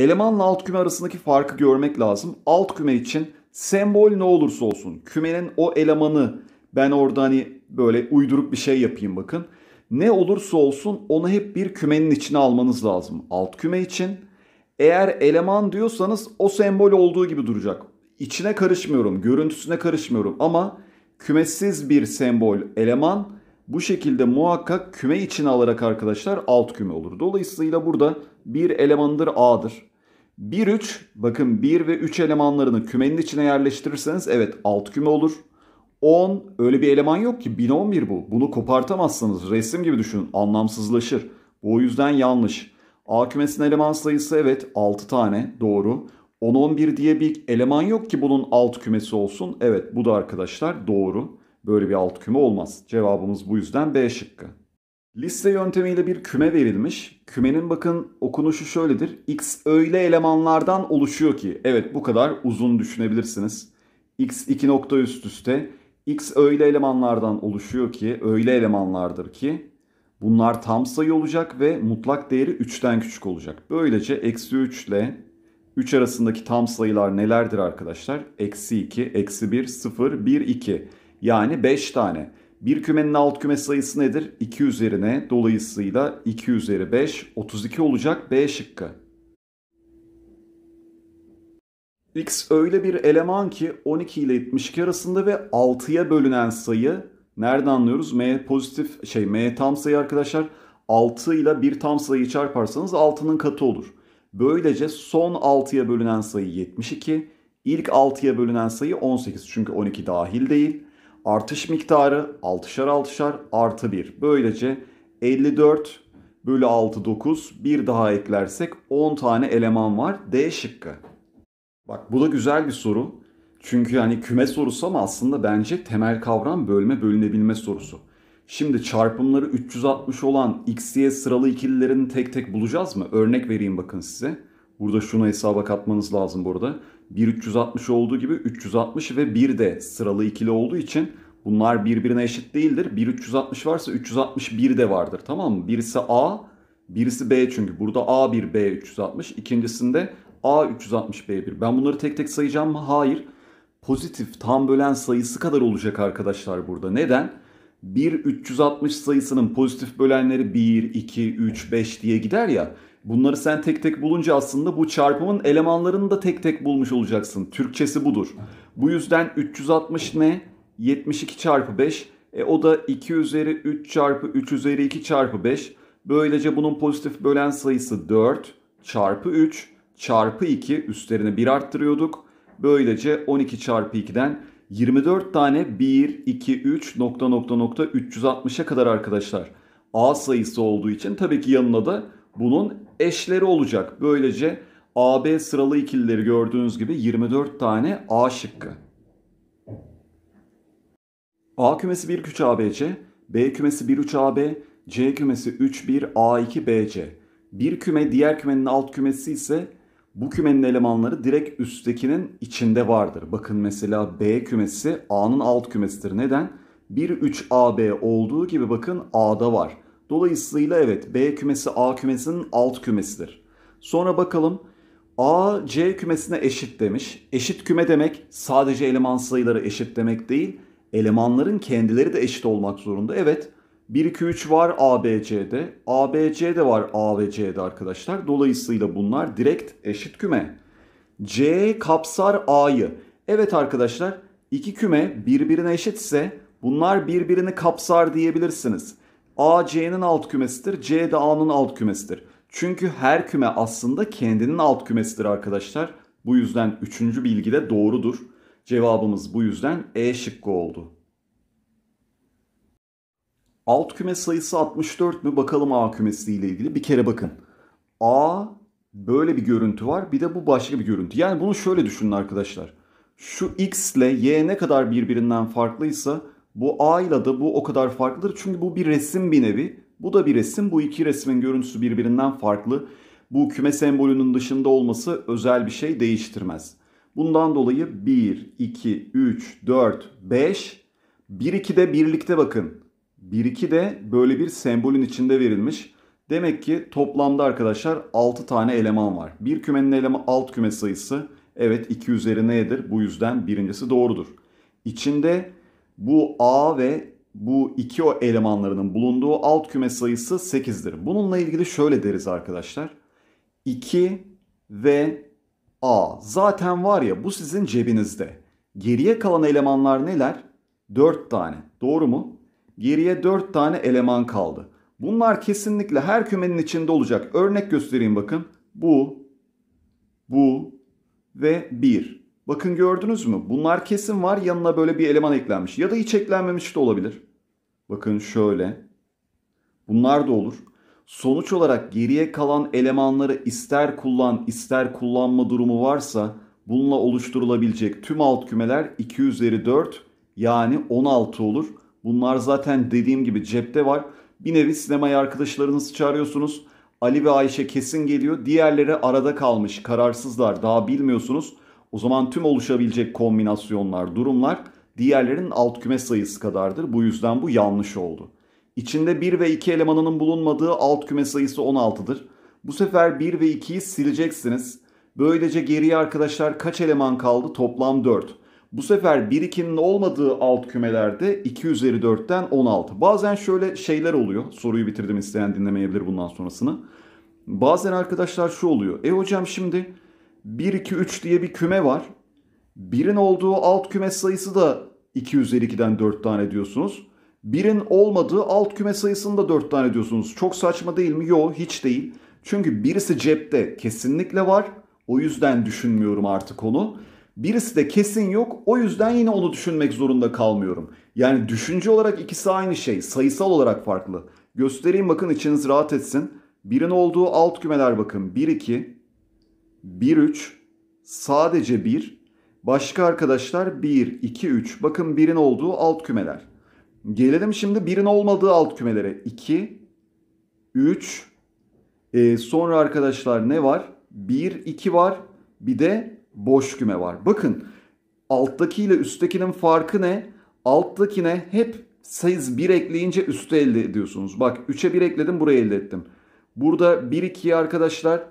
Elemanla alt küme arasındaki farkı görmek lazım. Alt küme için sembol ne olursa olsun kümenin o elemanı ben orada hani böyle uyduruk bir şey yapayım bakın. Ne olursa olsun onu hep bir kümenin içine almanız lazım. Alt küme için eğer eleman diyorsanız o sembol olduğu gibi duracak. İçine karışmıyorum, görüntüsüne karışmıyorum ama kümesiz bir sembol eleman bu şekilde muhakkak küme içine alarak arkadaşlar alt küme olur. Dolayısıyla burada bir elemandır A'dır. 1-3 bakın 1 ve 3 elemanlarını kümenin içine yerleştirirseniz evet alt küme olur. 10 öyle bir eleman yok ki 1011 bu. Bunu kopartamazsınız. Resim gibi düşünün anlamsızlaşır. Bu o yüzden yanlış. A kümesinin eleman sayısı evet 6 tane doğru. 10-11 diye bir eleman yok ki bunun alt kümesi olsun. Evet bu da arkadaşlar doğru. Böyle bir alt küme olmaz. Cevabımız bu yüzden B şıkkı. Liste yöntemiyle bir küme verilmiş. Kümenin bakın okunuşu şöyledir. X öyle elemanlardan oluşuyor ki. Evet bu kadar uzun düşünebilirsiniz. X iki nokta üst üste. X öyle elemanlardan oluşuyor ki. Öyle elemanlardır ki. Bunlar tam sayı olacak ve mutlak değeri 3'ten küçük olacak. Böylece eksi 3 ile 3 arasındaki tam sayılar nelerdir arkadaşlar? Eksi 2, eksi 1, 0, 1, 2. Yani 5 tane. Bir kümenin alt küme sayısı nedir? 2 üzerine. Dolayısıyla 2 üzeri 5, 32 olacak B şıkkı. X öyle bir eleman ki 12 ile 72 arasında ve 6'ya bölünen sayı nerede anlıyoruz? M pozitif şey M tam sayı arkadaşlar. 6 ile bir tam sayıyı çarparsanız 6'nın katı olur. Böylece son 6'ya bölünen sayı 72, ilk 6'ya bölünen sayı 18 çünkü 12 dahil değil. Artış miktarı 6'şar 6'şar artı 1. Böylece 54 bölü 6 9 bir daha eklersek 10 tane eleman var. D şıkkı. Bak bu da güzel bir soru. Çünkü yani küme sorusu ama aslında bence temel kavram bölme bölünebilme sorusu. Şimdi çarpımları 360 olan x, y sıralı ikililerini tek tek bulacağız mı? Örnek vereyim bakın size. Burada şunu hesaba katmanız lazım burada. 1360 olduğu gibi 360 ve 1 de sıralı ikili olduğu için bunlar birbirine eşit değildir. 1360 varsa 361 de vardır tamam mı? Birisi A, birisi B çünkü. Burada A1, B360. ikincisinde A360, B1. Ben bunları tek tek sayacağım mı? Hayır. Pozitif tam bölen sayısı kadar olacak arkadaşlar burada. Neden? 1 360 sayısının pozitif bölenleri 1, 2, 3, 5 diye gider ya bunları sen tek tek bulunca aslında bu çarpımın elemanlarını da tek tek bulmuş olacaksın. Türkçesi budur. Bu yüzden 360 ne? 72 çarpı 5. E, o da 2 üzeri 3 çarpı 3 üzeri 2 çarpı 5. Böylece bunun pozitif bölen sayısı 4 çarpı 3 çarpı 2 üstlerine 1 arttırıyorduk. Böylece 12 çarpı 2'den 24 tane 1, 2, 3 nokta nokta nokta 360'a kadar arkadaşlar. A sayısı olduğu için tabii ki yanına da bunun eşleri olacak. Böylece AB sıralı ikilileri gördüğünüz gibi 24 tane A şıkkı. A kümesi 1 3 ABC, B kümesi 1 3 AB, C kümesi 3 1 A2 BC. Bir küme diğer kümenin alt kümesi ise bu kümenin elemanları direkt üsttekinin içinde vardır. Bakın mesela B kümesi A'nın alt kümesidir. Neden? 1 3 AB olduğu gibi bakın A'da var. Dolayısıyla evet B kümesi A kümesinin alt kümesidir. Sonra bakalım A C kümesine eşit demiş. Eşit küme demek sadece eleman sayıları eşit demek değil. Elemanların kendileri de eşit olmak zorunda. Evet 1 2 3 var A A B C'de, B C'de var A ve C'de arkadaşlar. Dolayısıyla bunlar direkt eşit küme. C kapsar A'yı. Evet arkadaşlar iki küme birbirine eşitse bunlar birbirini kapsar diyebilirsiniz. A C'nin alt kümesidir. C de A'nın alt kümesidir. Çünkü her küme aslında kendinin alt kümesidir arkadaşlar. Bu yüzden üçüncü bilgi de doğrudur. Cevabımız bu yüzden E şıkkı oldu. Alt küme sayısı 64 mü? Bakalım A kümesi ile ilgili. Bir kere bakın. A böyle bir görüntü var. Bir de bu başka bir görüntü. Yani bunu şöyle düşünün arkadaşlar. Şu x ile y ne kadar birbirinden farklıysa bu A ile de bu o kadar farklıdır. Çünkü bu bir resim bir nevi. Bu da bir resim. Bu iki resmin görüntüsü birbirinden farklı. Bu küme sembolünün dışında olması özel bir şey değiştirmez. Bundan dolayı 1, 2, 3, 4, 5, 1, 2 de birlikte bakın. 1, 2 de böyle bir sembolün içinde verilmiş. Demek ki toplamda arkadaşlar 6 tane eleman var. Bir kümenin eleme alt küme sayısı evet 2 üzeri nedir? Bu yüzden birincisi doğrudur. İçinde bu A ve bu iki o elemanlarının bulunduğu alt küme sayısı 8'dir. Bununla ilgili şöyle deriz arkadaşlar. 2 ve A zaten var ya bu sizin cebinizde. Geriye kalan elemanlar neler? 4 tane. Doğru mu? Geriye 4 tane eleman kaldı. Bunlar kesinlikle her kümenin içinde olacak. Örnek göstereyim bakın. Bu, bu ve 1. Bakın gördünüz mü? Bunlar kesin var yanına böyle bir eleman eklenmiş. Ya da hiç eklenmemiş de olabilir. Bakın şöyle. Bunlar da olur. Sonuç olarak geriye kalan elemanları ister kullan ister kullanma durumu varsa bununla oluşturulabilecek tüm alt kümeler 2 üzeri 4 yani 16 olur. Bunlar zaten dediğim gibi cepte var. Bir nevi sinemaya arkadaşlarınızı çağırıyorsunuz. Ali ve Ayşe kesin geliyor. Diğerleri arada kalmış kararsızlar daha bilmiyorsunuz. O zaman tüm oluşabilecek kombinasyonlar, durumlar diğerlerinin alt küme sayısı kadardır. Bu yüzden bu yanlış oldu. İçinde 1 ve 2 elemanının bulunmadığı alt küme sayısı 16'dır. Bu sefer 1 ve 2'yi sileceksiniz. Böylece geriye arkadaşlar kaç eleman kaldı? Toplam 4. Bu sefer 1-2'nin olmadığı alt kümelerde 2 üzeri 4'ten 16. Bazen şöyle şeyler oluyor. Soruyu bitirdim isteyen dinlemeyebilir bundan sonrasını. Bazen arkadaşlar şu oluyor. E hocam şimdi 1-2-3 diye bir küme var. Birin olduğu alt küme sayısı da 252'den 4 tane diyorsunuz. Birin olmadığı alt küme sayısını da 4 tane diyorsunuz. Çok saçma değil mi? Yok hiç değil. Çünkü birisi cepte kesinlikle var. O yüzden düşünmüyorum artık onu. Birisi de kesin yok. O yüzden yine onu düşünmek zorunda kalmıyorum. Yani düşünce olarak ikisi aynı şey. Sayısal olarak farklı. Göstereyim bakın içiniz rahat etsin. Birin olduğu alt kümeler bakın. 1, 2, 1-3 sadece 1. Başka arkadaşlar 1-2-3. Bakın 1'in olduğu alt kümeler. Gelelim şimdi 1'in olmadığı alt kümelere. 2, 3, e, sonra arkadaşlar ne var? 1, 2 var. Bir de boş küme var. Bakın alttaki ile üsttekinin farkı ne? Alttakine hep siz 1 ekleyince üstü elde ediyorsunuz. Bak 3'e 1 ekledim buraya elde ettim. Burada 1, 2'yi arkadaşlar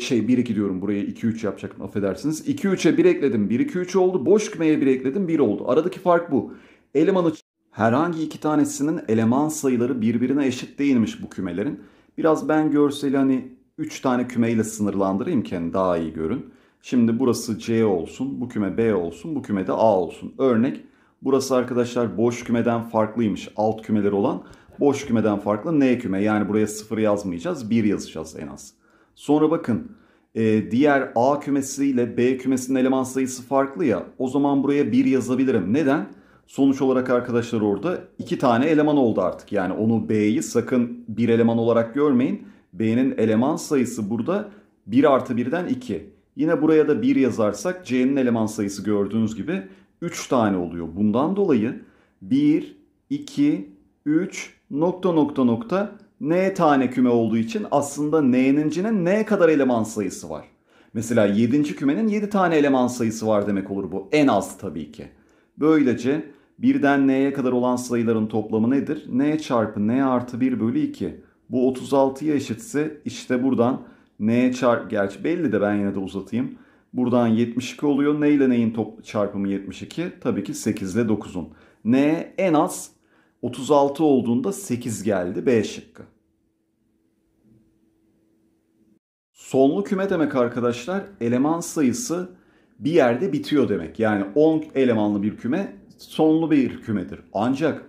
şey 1-2 diyorum buraya 2-3 yapacaktım affedersiniz. 2-3'e 1 ekledim 1-2-3 oldu. Boş kümeye 1 ekledim 1 oldu. Aradaki fark bu. Elemanı herhangi iki tanesinin eleman sayıları birbirine eşit değilmiş bu kümelerin. Biraz ben görseli hani 3 tane kümeyle sınırlandırayım ki hani, daha iyi görün. Şimdi burası C olsun, bu küme B olsun, bu küme de A olsun. Örnek burası arkadaşlar boş kümeden farklıymış alt kümeleri olan. Boş kümeden farklı N küme yani buraya 0 yazmayacağız 1 yazacağız en az. Sonra bakın e, diğer A kümesiyle B kümesinin eleman sayısı farklı ya. O zaman buraya 1 yazabilirim. Neden? Sonuç olarak arkadaşlar orada 2 tane eleman oldu artık. Yani onu B'yi sakın bir eleman olarak görmeyin. B'nin eleman sayısı burada 1 artı 1'den 2. Yine buraya da 1 yazarsak C'nin eleman sayısı gördüğünüz gibi 3 tane oluyor. Bundan dolayı 1, 2, 3, nokta nokta nokta n tane küme olduğu için aslında n'nincinin n kadar eleman sayısı var. Mesela 7. kümenin 7 tane eleman sayısı var demek olur bu. En az tabii ki. Böylece birden n'ye kadar olan sayıların toplamı nedir? n çarpı n artı 1 bölü 2. Bu 36'ya eşitse işte buradan n çarpı... Gerçi belli de ben yine de uzatayım. Buradan 72 oluyor. N ile N'in top, çarpımı 72? Tabii ki 8 ile 9'un. n en az 36 olduğunda 8 geldi B şıkkı. Sonlu küme demek arkadaşlar eleman sayısı bir yerde bitiyor demek. Yani 10 elemanlı bir küme sonlu bir kümedir. Ancak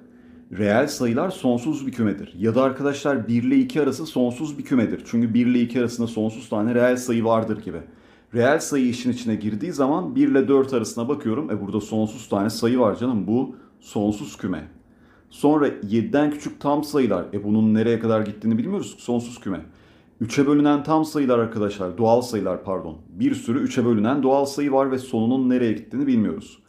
reel sayılar sonsuz bir kümedir. Ya da arkadaşlar 1 ile 2 arası sonsuz bir kümedir. Çünkü 1 ile 2 arasında sonsuz tane reel sayı vardır gibi. Reel sayı işin içine girdiği zaman 1 ile 4 arasına bakıyorum. E burada sonsuz tane sayı var canım. Bu sonsuz küme. Sonra 7'den küçük tam sayılar. E bunun nereye kadar gittiğini bilmiyoruz. Sonsuz küme. 3'e bölünen tam sayılar arkadaşlar, doğal sayılar pardon. Bir sürü 3'e bölünen doğal sayı var ve sonunun nereye gittiğini bilmiyoruz.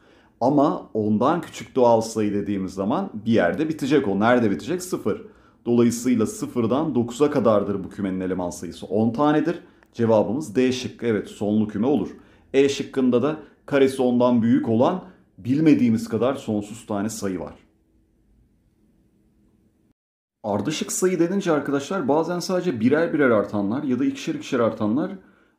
Ama ondan küçük doğal sayı dediğimiz zaman bir yerde bitecek o. Nerede bitecek? 0. Dolayısıyla 0'dan 9'a kadardır bu kümenin eleman sayısı. 10 tanedir. Cevabımız D şıkkı. Evet sonlu küme olur. E şıkkında da karesi ondan büyük olan bilmediğimiz kadar sonsuz tane sayı var. Ardışık sayı denince arkadaşlar bazen sadece birer birer artanlar ya da ikişer ikişer artanlar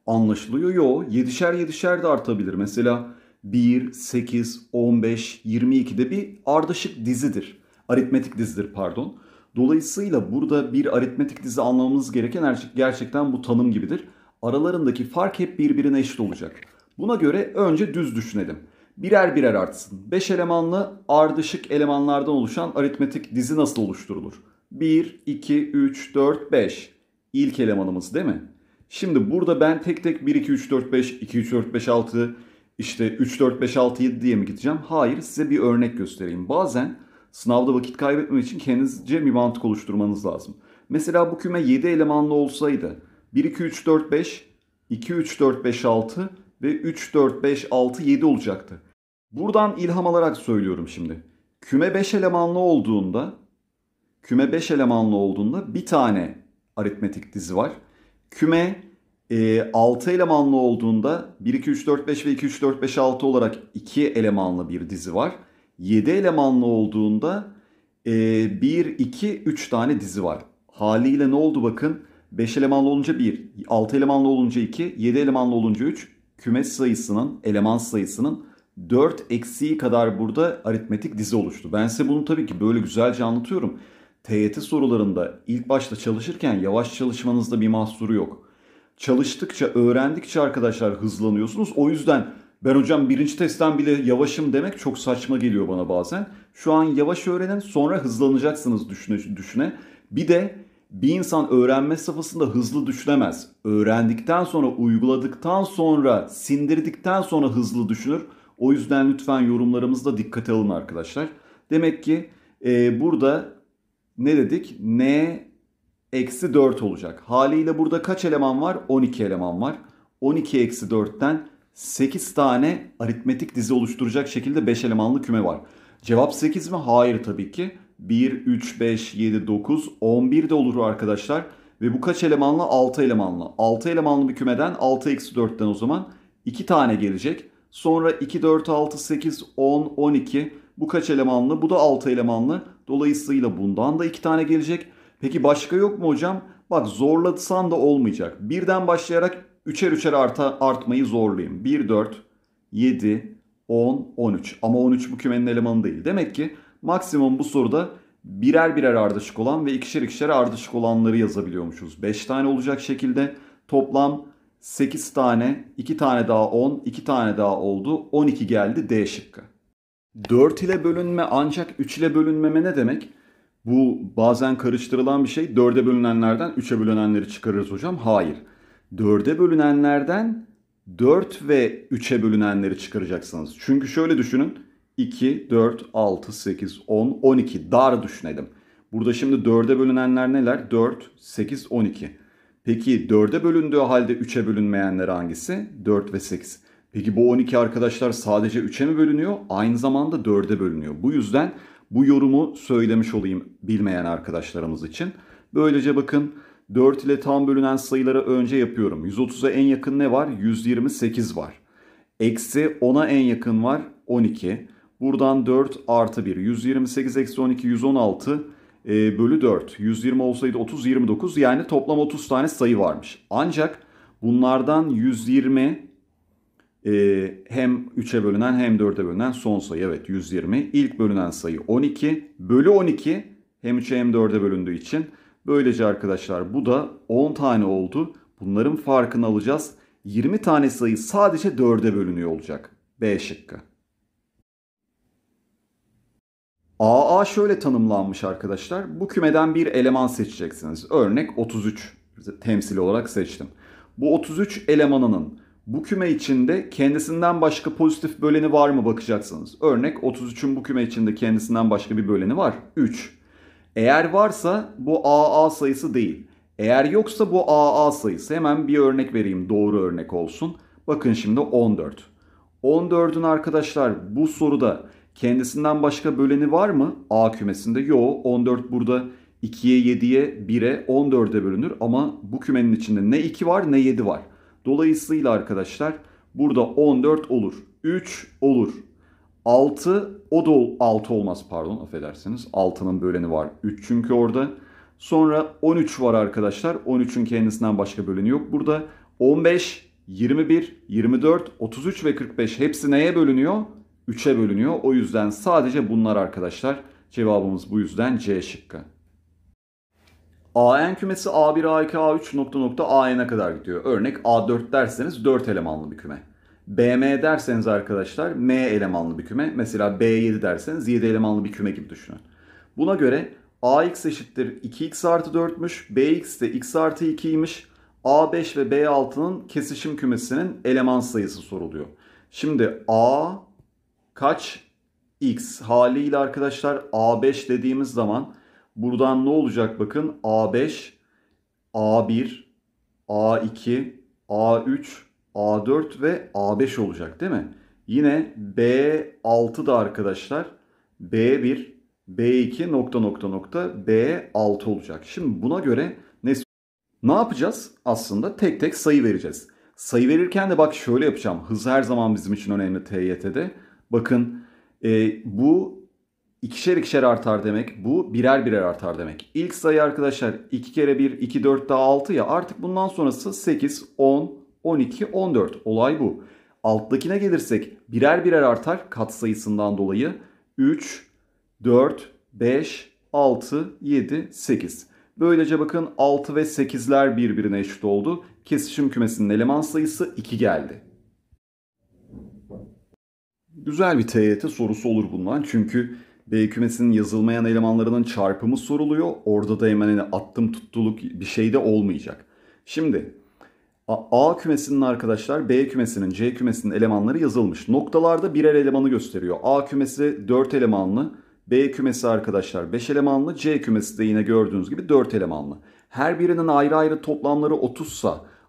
anlaşılıyor. Yo, yedişer yedişer de artabilir. Mesela 1, 8, 15, 22 de bir ardışık dizidir. Aritmetik dizidir pardon. Dolayısıyla burada bir aritmetik dizi anlamamız gereken gerçekten bu tanım gibidir. Aralarındaki fark hep birbirine eşit olacak. Buna göre önce düz düşünelim. Birer birer artsın. 5 elemanlı ardışık elemanlardan oluşan aritmetik dizi nasıl oluşturulur? 1, 2, 3, 4, 5. İlk elemanımız değil mi? Şimdi burada ben tek tek 1, 2, 3, 4, 5, 2, 3, 4, 5, 6, işte 3, 4, 5, 6, 7 diye mi gideceğim? Hayır size bir örnek göstereyim. Bazen sınavda vakit kaybetmem için kendinizce bir mantık oluşturmanız lazım. Mesela bu küme 7 elemanlı olsaydı 1, 2, 3, 4, 5, 2, 3, 4, 5, 6 ve 3, 4, 5, 6, 7 olacaktı. Buradan ilham alarak söylüyorum şimdi. Küme 5 elemanlı olduğunda Küme 5 elemanlı olduğunda bir tane aritmetik dizi var. Küme e, 6 elemanlı olduğunda 1, 2, 3, 4, 5 ve 2, 3, 4, 5, 6 olarak 2 elemanlı bir dizi var. 7 elemanlı olduğunda e, 1, 2, 3 tane dizi var. Haliyle ne oldu bakın? 5 elemanlı olunca 1, 6 elemanlı olunca 2, 7 elemanlı olunca 3. Küme sayısının, eleman sayısının 4 eksiği kadar burada aritmetik dizi oluştu. Ben size bunu tabii ki böyle güzelce anlatıyorum. TYT sorularında ilk başta çalışırken yavaş çalışmanızda bir mahsuru yok. Çalıştıkça, öğrendikçe arkadaşlar hızlanıyorsunuz. O yüzden ben hocam birinci testten bile yavaşım demek çok saçma geliyor bana bazen. Şu an yavaş öğrenin sonra hızlanacaksınız düşüne düşüne. Bir de bir insan öğrenme safhasında hızlı düşünemez. Öğrendikten sonra, uyguladıktan sonra, sindirdikten sonra hızlı düşünür. O yüzden lütfen yorumlarımızda dikkate alın arkadaşlar. Demek ki e, burada ne dedik? N eksi 4 olacak. Haliyle burada kaç eleman var? 12 eleman var. 12 eksi 4'ten 8 tane aritmetik dizi oluşturacak şekilde 5 elemanlı küme var. Cevap 8 mi? Hayır tabii ki. 1, 3, 5, 7, 9, 11 de olur arkadaşlar. Ve bu kaç elemanlı? 6 elemanlı. 6 elemanlı bir kümeden 6 eksi 4'ten o zaman 2 tane gelecek. Sonra 2, 4, 6, 8, 10, 12. Bu kaç elemanlı? Bu da 6 elemanlı. Dolayısıyla bundan da 2 tane gelecek. Peki başka yok mu hocam? Bak zorlatsan da olmayacak. Birden başlayarak üçer üçer artmayı zorlayayım. 1, 4, 7, 10, 13. Ama 13 bu kümenin elemanı değil. Demek ki maksimum bu soruda birer birer ardışık olan ve ikişer ikişer ardışık olanları yazabiliyormuşuz. 5 tane olacak şekilde toplam 8 tane, 2 tane daha 10, 2 tane daha oldu. 12 geldi D şıkkı. 4 ile bölünme ancak 3 ile bölünmeme ne demek? Bu bazen karıştırılan bir şey. 4'e bölünenlerden 3'e bölünenleri çıkarırız hocam. Hayır. 4'e bölünenlerden 4 ve 3'e bölünenleri çıkaracaksınız. Çünkü şöyle düşünün. 2, 4, 6, 8, 10, 12 dar düşünelim. Burada şimdi 4'e bölünenler neler? 4, 8, 12. Peki 4'e bölündüğü halde 3'e bölünmeyenler hangisi? 4 ve 8. Peki bu 12 arkadaşlar sadece 3'e mi bölünüyor? Aynı zamanda 4'e bölünüyor. Bu yüzden bu yorumu söylemiş olayım bilmeyen arkadaşlarımız için. Böylece bakın 4 ile tam bölünen sayıları önce yapıyorum. 130'a en yakın ne var? 128 var. Eksi 10'a en yakın var 12. Buradan 4 artı 1. 128 eksi 12 116 e, bölü 4. 120 olsaydı 30 29 yani toplam 30 tane sayı varmış. Ancak bunlardan 120 ee, hem 3'e bölünen hem 4'e bölünen son sayı evet 120. İlk bölünen sayı 12 bölü 12 hem 3'e hem 4'e bölündüğü için. Böylece arkadaşlar bu da 10 tane oldu. Bunların farkını alacağız. 20 tane sayı sadece 4'e bölünüyor olacak. B şıkkı. AA şöyle tanımlanmış arkadaşlar. Bu kümeden bir eleman seçeceksiniz. Örnek 33 temsil olarak seçtim. Bu 33 elemanının bu küme içinde kendisinden başka pozitif böleni var mı bakacaksınız. Örnek 33'ün bu küme içinde kendisinden başka bir böleni var. 3. Eğer varsa bu AA sayısı değil. Eğer yoksa bu AA sayısı. Hemen bir örnek vereyim doğru örnek olsun. Bakın şimdi 14. 14'ün arkadaşlar bu soruda kendisinden başka böleni var mı? A kümesinde yo 14 burada 2'ye 7'ye 1'e 14'e bölünür ama bu kümenin içinde ne 2 var ne 7 var. Dolayısıyla arkadaşlar burada 14 olur. 3 olur. 6 o da 6 olmaz pardon affedersiniz. 6'nın böleni var 3 çünkü orada. Sonra 13 var arkadaşlar. 13'ün kendisinden başka böleni yok burada. 15, 21, 24, 33 ve 45 hepsi neye bölünüyor? 3'e bölünüyor. O yüzden sadece bunlar arkadaşlar. Cevabımız bu yüzden C şıkkı. AN kümesi A1, A2, A3 nokta nokta AN'e kadar gidiyor. Örnek A4 derseniz 4 elemanlı bir küme. BM derseniz arkadaşlar M elemanlı bir küme. Mesela B7 derseniz 7 elemanlı bir küme gibi düşünün. Buna göre AX eşittir 2X artı 4'müş. BX de X artı 2'ymiş. A5 ve B6'nın kesişim kümesinin eleman sayısı soruluyor. Şimdi A kaç X haliyle arkadaşlar A5 dediğimiz zaman Buradan ne olacak bakın? A5, A1, A2, A3, A4 ve A5 olacak değil mi? Yine B6 da arkadaşlar B1, B2 nokta nokta nokta B6 olacak. Şimdi buna göre ne ne yapacağız? Aslında tek tek sayı vereceğiz. Sayı verirken de bak şöyle yapacağım. Hız her zaman bizim için önemli TYT'de. Bakın e, bu ikişer ikişer artar demek. Bu birer birer artar demek. İlk sayı arkadaşlar 2 kere 1, 2, 4 daha 6 ya. Artık bundan sonrası 8, 10, 12, 14. Olay bu. Alttakine gelirsek birer birer artar kat sayısından dolayı. 3, 4, 5, 6, 7, 8. Böylece bakın 6 ve 8'ler birbirine eşit oldu. Kesişim kümesinin eleman sayısı 2 geldi. Güzel bir TYT sorusu olur bundan çünkü B kümesinin yazılmayan elemanlarının çarpımı soruluyor. Orada da hemen hani attım tuttuluk bir şey de olmayacak. Şimdi A, kümesinin arkadaşlar B kümesinin C kümesinin elemanları yazılmış. Noktalarda birer elemanı gösteriyor. A kümesi 4 elemanlı, B kümesi arkadaşlar 5 elemanlı, C kümesi de yine gördüğünüz gibi 4 elemanlı. Her birinin ayrı ayrı toplamları 30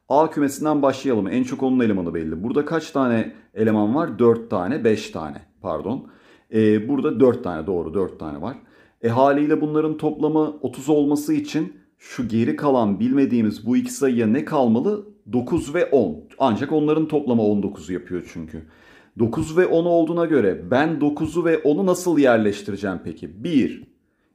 A kümesinden başlayalım. En çok onun elemanı belli. Burada kaç tane eleman var? 4 tane, 5 tane pardon. E, burada 4 tane doğru 4 tane var. E haliyle bunların toplamı 30 olması için şu geri kalan bilmediğimiz bu iki sayıya ne kalmalı? 9 ve 10. Ancak onların toplamı 19'u yapıyor çünkü. 9 ve 10 olduğuna göre ben 9'u ve 10'u nasıl yerleştireceğim peki? 1.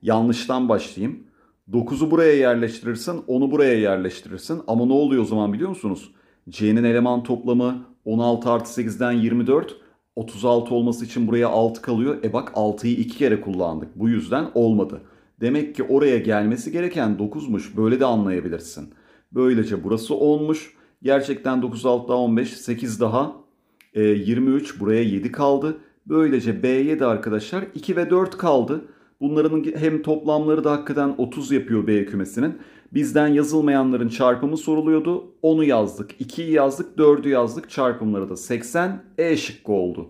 Yanlıştan başlayayım. 9'u buraya yerleştirirsin, 10'u buraya yerleştirirsin. Ama ne oluyor o zaman biliyor musunuz? C'nin eleman toplamı 16 artı 8'den 24. 36 olması için buraya 6 kalıyor. E bak 6'yı 2 kere kullandık. Bu yüzden olmadı. Demek ki oraya gelmesi gereken 9'muş. Böyle de anlayabilirsin. Böylece burası 10'muş. Gerçekten 9, 6 daha 15, 8 daha e, 23. Buraya 7 kaldı. Böylece B'ye de arkadaşlar 2 ve 4 kaldı. Bunların hem toplamları da hakikaten 30 yapıyor B kümesinin. Bizden yazılmayanların çarpımı soruluyordu. 10'u yazdık, 2'yi yazdık, 4'ü yazdık. Çarpımları da 80. E şıkkı oldu.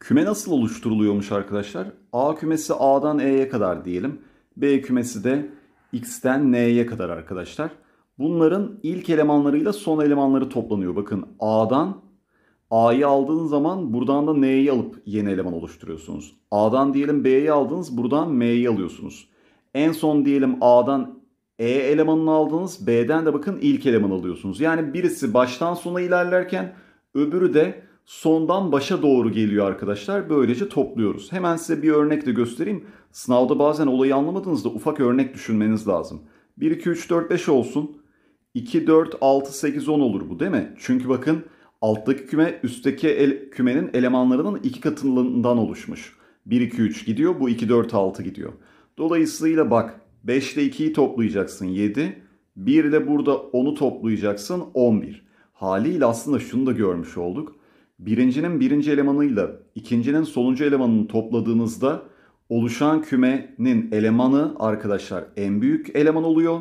Küme nasıl oluşturuluyormuş arkadaşlar? A kümesi A'dan E'ye kadar diyelim. B kümesi de X'ten N'ye kadar arkadaşlar. Bunların ilk elemanlarıyla son elemanları toplanıyor. Bakın A'dan A'yı aldığınız zaman buradan da N'yi alıp yeni eleman oluşturuyorsunuz. A'dan diyelim B'yi aldınız, buradan M'yi alıyorsunuz. En son diyelim A'dan E elemanını aldınız, B'den de bakın ilk eleman alıyorsunuz. Yani birisi baştan sona ilerlerken öbürü de sondan başa doğru geliyor arkadaşlar. Böylece topluyoruz. Hemen size bir örnek de göstereyim. Sınavda bazen olayı anlamadığınızda ufak örnek düşünmeniz lazım. 1, 2, 3, 4, 5 olsun. 2, 4, 6, 8, 10 olur bu değil mi? Çünkü bakın Alttaki küme üstteki el, kümenin elemanlarının iki katından oluşmuş. 1, 2, 3 gidiyor. Bu 2, 4, 6 gidiyor. Dolayısıyla bak 5 ile 2'yi toplayacaksın 7. 1 ile burada 10'u toplayacaksın 11. Haliyle aslında şunu da görmüş olduk. Birincinin birinci elemanıyla ikincinin sonuncu elemanını topladığınızda oluşan kümenin elemanı arkadaşlar en büyük eleman oluyor.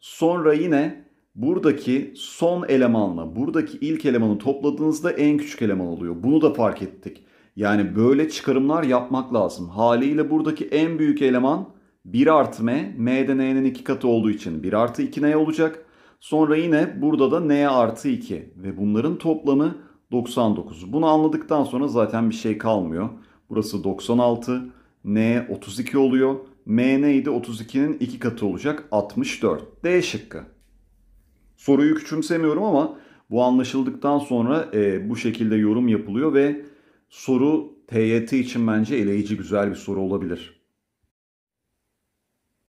Sonra yine buradaki son elemanla buradaki ilk elemanı topladığınızda en küçük eleman oluyor. Bunu da fark ettik. Yani böyle çıkarımlar yapmak lazım. Haliyle buradaki en büyük eleman 1 artı m, m'de n'nin 2 katı olduğu için 1 artı 2 n olacak. Sonra yine burada da n artı 2 ve bunların toplamı 99. Bunu anladıktan sonra zaten bir şey kalmıyor. Burası 96, n 32 oluyor. m neydi? 32'nin 2 katı olacak 64. D şıkkı. Soruyu küçümsemiyorum ama bu anlaşıldıktan sonra e, bu şekilde yorum yapılıyor ve soru TYT için bence eleyici güzel bir soru olabilir.